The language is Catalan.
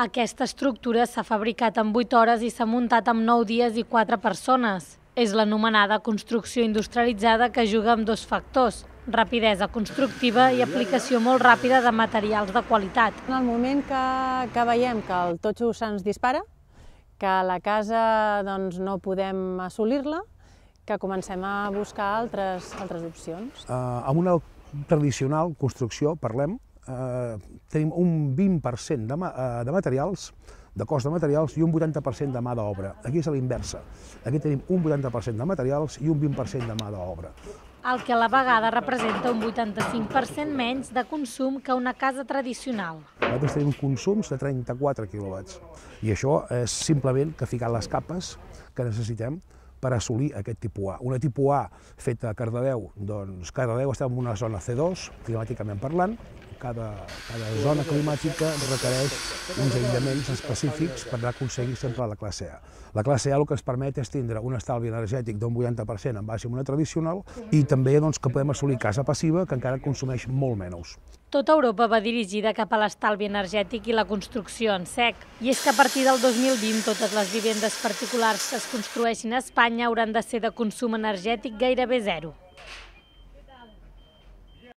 Aquesta estructura s'ha fabricat en 8 hores i s'ha muntat amb 9 dies i 4 persones. És l'anomenada construcció industrialitzada que juga amb dos factors, rapidesa constructiva i aplicació molt ràpida de materials de qualitat. En el moment que, que veiem que el totxo se'ns dispara, que la casa doncs, no podem assolir-la, que comencem a buscar altres, altres opcions. Uh, amb una tradicional construcció parlem eh, tenim un 20% de, eh, de materials, de cost de materials, i un 80% de mà d'obra. Aquí és a l'inversa. Aquí tenim un 80% de materials i un 20% de mà d'obra. El que a la vegada representa un 85% menys de consum que una casa tradicional. Nosaltres tenim consums de 34 quilowatts. I això és simplement que ficar les capes que necessitem per assolir aquest tipus A. Una tipus A feta a Cardedeu, doncs Cardedeu està en una zona C2, climàticament parlant, cada, cada zona climàtica requereix uns aïllaments específics per aconseguir sempre la classe A. La classe A el que ens permet és tindre un estalvi energètic d'un 80% en base a una tradicional i també doncs, que podem assolir casa passiva que encara consumeix molt menys. Tota Europa va dirigida cap a l'estalvi energètic i la construcció en sec. I és que a partir del 2020 totes les vivendes particulars que es construeixin a Espanya hauran de ser de consum energètic gairebé zero.